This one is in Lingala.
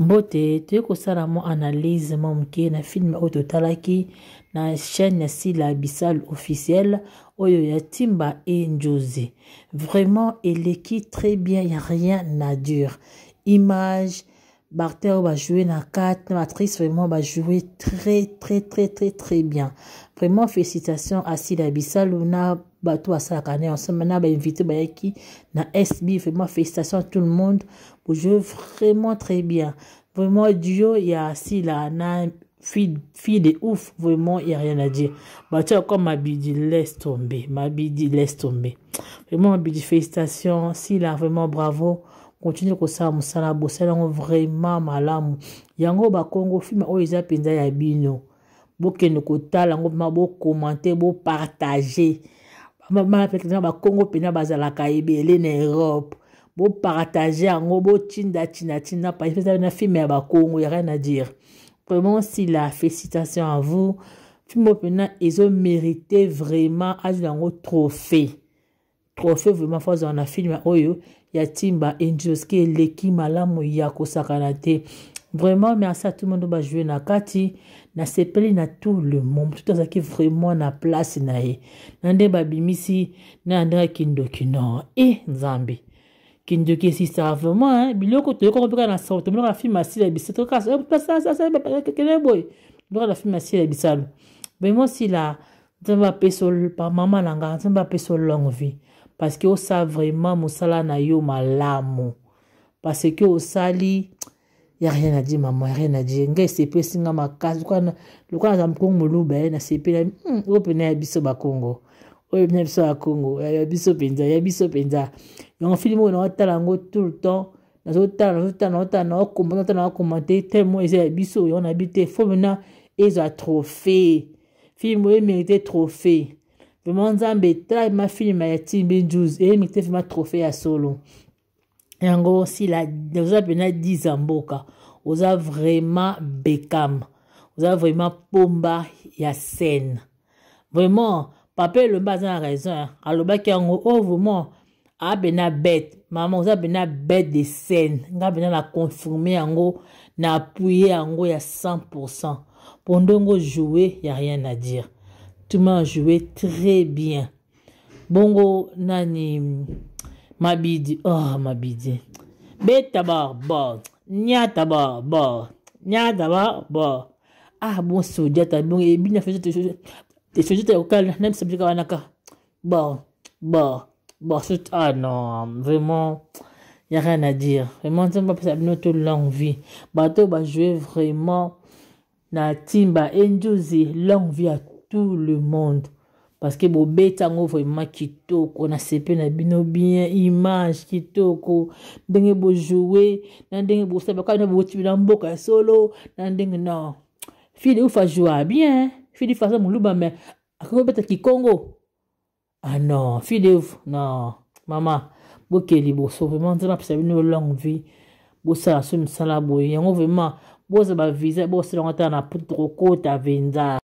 Mbote, tuko mon analyse na film dans na chaîne Sila Abyssal officielle oyo ya Timba et Njozi. Vraiment, elle qui très bien, il n'y a rien à dur. Image, Barter va jouer dans 4, Matrice vraiment va jouer très, très, très, très, très bien. Vraiment, félicitations à Sila Abyssal, on a bateau à Sarakane ensemble. Maintenant, ben, invité Bayaki ben, dans SB. Vraiment, félicitations à tout le monde. Vous jouez vraiment très bien. Vraiment, duo, il y a si là, na, fille, fille de ouf. Vraiment, il n'y a rien à dire. Bateau encore ma bidi, laisse tomber. Ma bidi, laisse tomber. Vraiment, ma bidi, félicitations. Si là, vraiment, bravo. continue comme ça mosala bosala C'est vraiment malamu yango bah, Congo filme oyo eza mpenza ya bino bokende ma yango commenter bokomante partager bana mpena bakongo mpena bazalaka ebele na europe bopartage yango botindatindatinda parce que eza na filme ya bakongo ya rien à dire vraiment sila félicitation à vous filme mpena ezomérite vraiment azwa yango trophée trophée vraiment fo azala na filme oyo ya ntimba endioski eleki malamu ya kosakana te vraiment merci à tout le monde bajouer na kati nasepeli na tout le monde tout azalaki vraiment na place na ye na nde babimisi na ndenge kindoki no e eh, nzambe kindoki esisaka vraiment biloko toyoka kopeka na sao tobiloko na filme asila ya biso tokasakene eh, boye biloko na filme asila ya bisalo vraiment sila nzambe apeso mama na nga nzambe apeso longue vie parce que osala vraiment mosala na yo malamu parce que osali ya rien à dire maman rien à dire ngai esepelisi nga makasi lokola naza mokongo moluba ye nasepeli hmm, oyo pene ya biso bakongo oyo pene ya biso bakongo ya biso mpenza ya biso mpenza yango filime oyo naotala yango tout le temps nazotala nazotala naotala naokomba naotala naokomante tellement eza ya biso yango nayebi te fo mena ezwa trophée filme oyo emerite trophée vraiment nzambe etala ma filme ya timbe jus eyemite vraimen trophée ya solo yango sila oza mpena diza mboka oza vraiment bekam oza vraiment pomba ya sene vraiment papa elombe aza na raison alobaki yango o oh, vraiment aa mpena bete mama oza mpena bete de sene nga mpena na confirme yango na appuye yango ya 100 pourcent mpo ndongo joue ya rien à dire tout le monde joué très bien bongo nani Ma Mabidi, oh ma Mabidi. tabar, bo, nya tabar bo, nya tabar bo. Ah bon soudiat, bon et bien fait tes choses. Tes choses tes calme, même ça dit anaka. Bon, bon, bon, c'est ah non, vraiment y'a a rien à dire. Vraiment ça va passer notre longue vie. Bateau bah, va jouer vraiment na timba enjouzi, longue vie à tout le monde. parceke bobeta yango vraima kitoko na sepe na bino bien image kitoko ndenge bojoue na ndenge bosalaka na botibi na mboka ya solo na ndenge non fille ouf ajoua bien fille ouf aza moluba me akoki obeta kikongo ah non fille ouf non mama bokee liboso vraimen nzambe apesa bino longue vie bosala so misala boye yango vraimen bozwa bavisa bosala yango ata na poto kokota mpenza